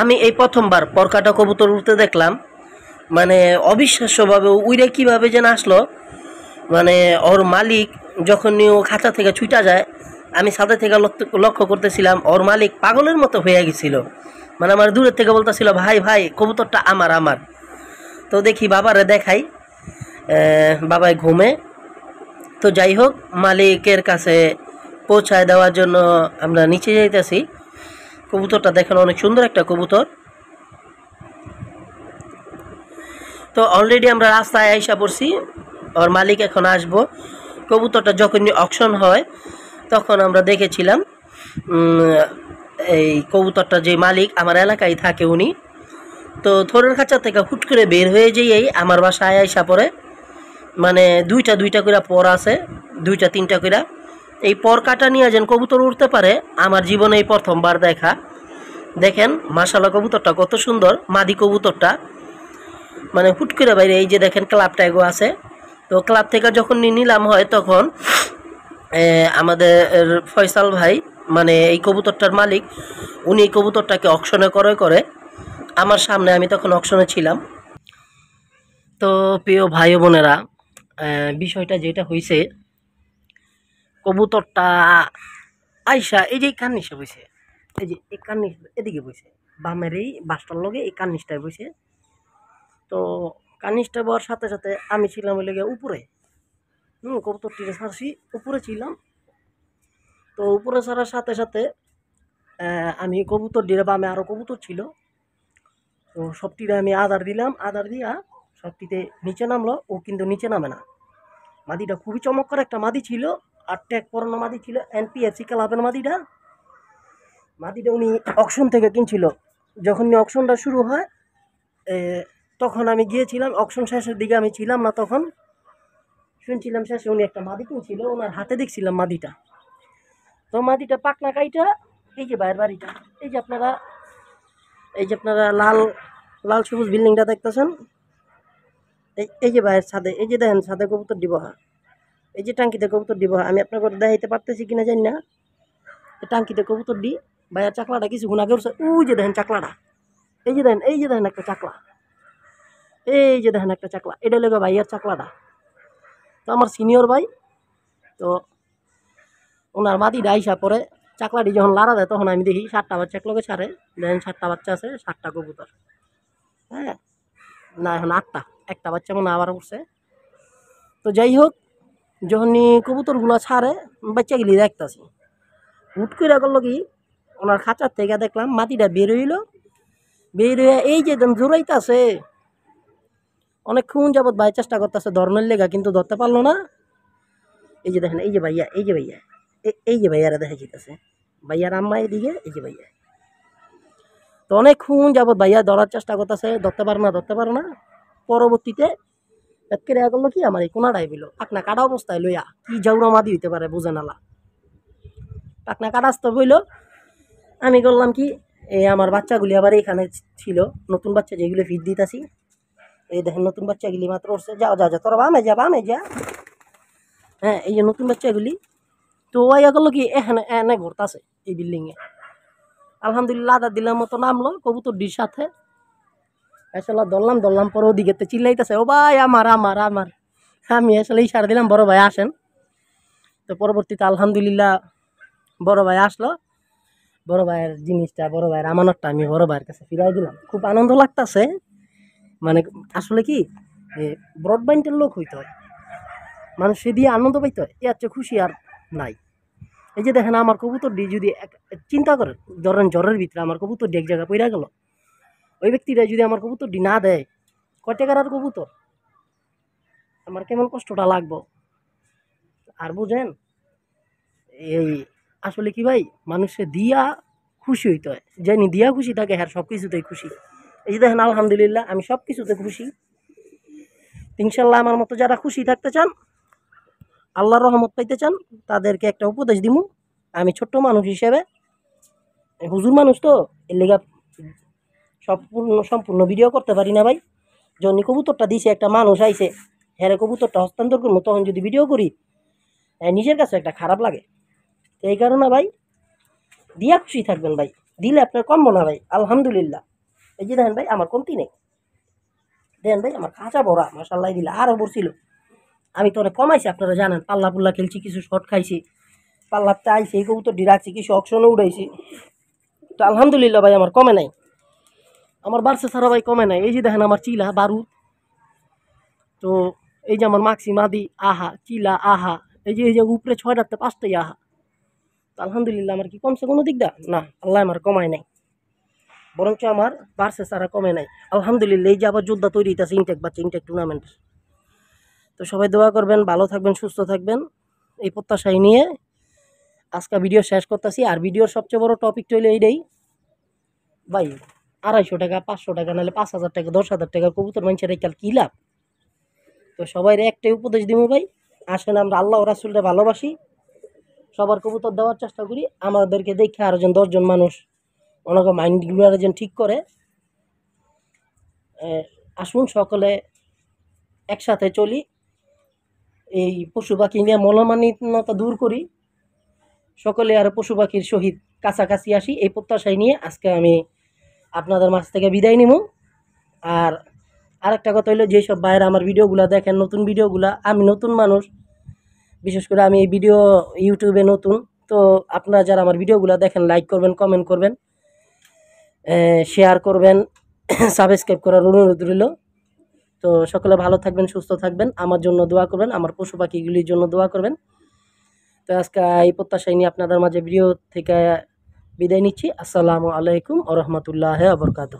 আমি এই প্রথমবার পরকাটা কবুতর উঠতে দেখলাম মানে অবিশ্বাস্যভাবে উইরে কীভাবে যেন আসলো মানে ওর মালিক যখন ও খাঁচা থেকে ছুটা যায় আমি সাথে থেকে লক্ষ্য করতেছিলাম ওর মালিক পাগলের মতো হয়ে গেছিলো মানে আমার দূরের থেকে বলতেছিল ভাই ভাই কবুতরটা আমার আমার তো দেখি বাবারে দেখাই বাবায় ঘুমে তো যাই হোক মালিকের কাছে পৌঁছায় দেওয়ার জন্য আমরা নিচে যাইতেছি কবুতরটা দেখেন অনেক সুন্দর একটা কবুতর তো অলরেডি আমরা রাস্তায় আইসা পড়ছি ওর মালিক এখন আসবো কবুতরটা যখন অকশন হয় তখন আমরা দেখেছিলাম এই কবুতরটা যে মালিক আমার এলাকায় থাকে উনি তো থোরের খাঁচা থেকে হুট করে বের হয়ে যেয়েই আমার বাসায় আইসা পরে মানে দুইটা দুইটা করে পর আছে দুইটা তিনটা করে এই পরকাটা নিয়ে যেন কবুতর উঠতে পারে আমার জীবনে এই প্রথমবার দেখা দেখেন মাসালা কবুতরটা কত সুন্দর মাদি কবুতরটা মানে হুট করে বাইরে এই যে দেখেন ক্লাব ট্যাগও আছে তো ক্লাব থেকে যখন নিলাম হয় তখন আমাদের ফয়সাল ভাই মানে এই কবুতরটার মালিক উনি এই কবুতরটাকে অকশনে করে করে আমার সামনে আমি তখন অকশনে ছিলাম তো প্রিয় ভাই বোনেরা বিষয়টা যেটা হয়েছে কবুতরটা আইসা এই যে এই কার্নিশে বসে এই যে এই কান্নিস এদিকে বসে বামের এই বাসটার লগে এই কার্নিশটায় বসে তো কান্নিসটা বার সাথে সাথে আমি ছিলাম ওই লেগে উপরে হুম কবুতরটিরে সারছি উপরে ছিলাম তো উপরে ছাড়ার সাথে সাথে আমি কবুতর ডিরে বামে আরও কবুতর ছিল তো সবটিতে আমি আদার দিলাম আদার দিয়া সবটিতে নিচে নামলো ও কিন্তু নিচে নামে না মাদিটা খুবই চমৎকার একটা মাদি ছিল আটটা এক পরানো মাদি ছিল এনপিএফসি ক্লাবের মাদিটা মাদিটা উনি অকশন থেকে কিনছিল যখন অকশনটা শুরু হয় তখন আমি গিয়েছিলাম অকশন শেষের দিকে আমি ছিলাম না তখন শুনছিলাম শেষে উনি একটা মাদি কিনছিল ওনার হাতে দেখছিলাম মাদিটা তো মাদিটা পাকনা কাইটা এই যে বাইর বাড়িটা এই যে আপনারা এই যে আপনারা লাল লাল সবুজ বিল্ডিংটা দেখতেছেন এই এই যে বাইরের ছাদে এই যে দেখেন ছাদে কবুতর দিব এই যে টাঙ্কিতে কবুতর দিব আমি আপনার ঘরে দেখাইতে পারতেছি কিনা জানি না এই টাঙ্কিতে কবুতর দি ভাইয়া চাকলাটা কিছু গুণা করছে ওই যে দেখেন চাকলাটা এই যে দেখেন এই যে দেখেন একটা চাকলা এই যে দেখেন একটা চাকলা এটা লেগে ভাইয়ার চাকলাটা তো আমার সিনিয়র ভাই তো ওনার মাদিটা আইসা পরে চাকলাটি যখন লাড়া দেয় তখন আমি দেখি সাতটা বাচ্চা একলোকে ছাড়ে দেখেন সাতটা বাচ্চা আছে সাতটা কবুতর হ্যাঁ না এখন আটটা একটা বাচ্চা মনে আবার উঠছে তো যাই হোক যখনই কবুতরগুলো ছাড়ে বাচ্চা বাচ্চাগুলি দেখতেছি হুট করে করলো কি ওনার খাঁচার থেকে দেখলাম মাটিটা বেরোইল হইয়া এই যে একদম জোরাইতেছে অনেকক্ষণ যাবৎ ভাই চেষ্টা করতেছে ধর্মের লেগা কিন্তু ধরতে পারলো না এই যে দেখেন এই যে ভাইয়া এই যে ভাইয়া এই যে ভাইয়ারা দেখা যেতেছে ভাইয়ার আম্মা এদিকে এই যে ভাইয়া তো অনেক খুন যাবৎ ভাইয়া ধরার চেষ্টা করতেছে ধরতে পারো না ধরতে পারো না পরবর্তীতে পেতকে রেয়া করলো কি আমার এই কোনাটাই বিল পাকনা কাটা অবস্থায় লইয়া কি জাউরা মাদি হইতে পারে বুঝে নালা পাকনা কাটাস্ত বইল আমি করলাম কি এই আমার বাচ্চাগুলি আবার এখানে ছিল নতুন বাচ্চা যেগুলো ফিট দিতাছি এই দেখেন নতুন বাচ্চাগুলি মাত্র উঠছে যাও যা যা তোরা বামে যা বামে যা হ্যাঁ এই যে নতুন বাচ্চাগুলি তো ওই করলো কি এখানে এনে ঘুরতাছে এই বিল্ডিংয়ে আলহামদুলিল্লাহ আদা দিলার মতো নামলো ডির সাথে আসলে দলাম দলাম পরে ওদিকে তো চিল্লাইতেছে ও ভাই আমার আমার আমার আমি আসলে ইশারা দিলাম বড় ভাই আসেন তো পরবর্তীতে আলহামদুলিল্লাহ বড় ভাই আসলো বড় ভাইয়ের জিনিসটা বড় ভাইয়ের আমানতটা আমি বড় ভাইয়ের কাছে ফিরাই দিলাম খুব আনন্দ লাগতেছে মানে আসলে কি ব্রডব্যান্ডের লোক হইতে হয় মানুষ সে দিয়ে আনন্দ পাইতে হয় এ হচ্ছে খুশি আর নাই এই যে দেখেন আমার কবুতরটি যদি চিন্তা করেন জ্বরেন জ্বরের ভিতরে আমার কবুতরটি এক জায়গায় পড়ে গেল ওই ব্যক্তিটাই যদি আমার কবুতরটি না দেয় কয় টাকার আর কবুতর আমার কেমন কষ্টটা লাগবো আর বুঝেন এই আসলে কি ভাই মানুষে দিয়া খুশি হইতে হয় জানি দিয়া খুশি থাকে হ্যাঁ সব কিছুতেই খুশি এই যে দেখেন আলহামদুলিল্লাহ আমি সব কিছুতে খুশি ইনশাল্লাহ আমার মতো যারা খুশি থাকতে চান আল্লাহর রহমত পাইতে চান তাদেরকে একটা উপদেশ দিমু আমি ছোট্ট মানুষ হিসেবে হুজুর মানুষ তো এর লেগে সম্পূর্ণ সম্পূর্ণ ভিডিও করতে পারি না ভাই জনি কবুতরটা দিছে একটা মানুষ আইছে হ্যাঁ কবুতরটা হস্তান্তর করবো তখন যদি ভিডিও করি নিজের কাছে একটা খারাপ লাগে এই কারণে ভাই দিয়া খুশি থাকবেন ভাই দিলে আপনার কমবো না ভাই আলহামদুলিল্লাহ এই যে দেখেন ভাই আমার কমতি নেই দেখেন ভাই আমার কাঁচা বড়া মাসাল্লাহ দিলে আরও বসছিল আমি তো অনেক কমাইছি আপনারা জানেন পাল্লা পুল্লা খেলছি কিছু শট খাইছি পাল্লাতে আইছি এই কবুতরটি রাখছি কিছু অকশনও উড়াইছি তো আলহামদুলিল্লাহ ভাই আমার কমে নাই আমার বাড়ছে ছাড়া ভাই কমে নাই এই যে দেখেন আমার চিলা বারুদ তো এই যে আমার মাক্সি মাদি আহা চিলা আহা এই যে এই যে উপরে ছয়টাতে পাঁচটাই আহা তো আলহামদুলিল্লাহ আমার কি কমছে কোনো দিক দা না আল্লাহ আমার কমায় নাই বরঞ্চ আমার বাড়ছে ছাড়া কমে নাই আলহামদুলিল্লাহ এই যে আবার যোদ্ধা তৈরি হইতেছে ইনটেক বাচ্চা ইনটেক টুর্নামেন্ট তো সবাই দোয়া করবেন ভালো থাকবেন সুস্থ থাকবেন এই প্রত্যাশাই নিয়ে আজকে ভিডিও শেষ করতেছি আর ভিডিওর সবচেয়ে বড় টপিকটা হইলো এইটাই বাই আড়াইশো টাকা পাঁচশো টাকা নাহলে পাঁচ হাজার টাকা দশ হাজার টাকা কবুতর মানুষের একাল কী লাভ তো সবাই একটাই উপদেশ দিব ভাই আসেন আমরা আল্লাহ রাসুলটা ভালোবাসি সবার কবুতর দেওয়ার চেষ্টা করি আমাদেরকে দেখে জন দশজন মানুষ অনেকে মাইন্ডগুলো জন ঠিক করে আসুন সকলে একসাথে চলি এই পশু পাখি নিয়ে মনোমানিন্যতা দূর করি সকলে আর পশু পাখির সহিত কাছাকাছি আসি এই প্রত্যাশায় নিয়ে আজকে আমি আপনাদের মাছ থেকে বিদায় নিব আর আরেকটা কথা হলো যেসব বাইরে আমার ভিডিওগুলো দেখেন নতুন ভিডিওগুলো আমি নতুন মানুষ বিশেষ করে আমি এই ভিডিও ইউটিউবে নতুন তো আপনারা যারা আমার ভিডিওগুলো দেখেন লাইক করবেন কমেন্ট করবেন শেয়ার করবেন সাবস্ক্রাইব করার অনুরোধ রইল তো সকলে ভালো থাকবেন সুস্থ থাকবেন আমার জন্য দোয়া করবেন আমার পশু পাখিগুলির জন্য দোয়া করবেন তো আজকে এই প্রত্যাশায় নিয়ে আপনাদের মাঝে ভিডিও থেকে বিদায় নিচ্ছি আসসালামু আলাইকুম ও রহমতুল্লাহ আবরকাত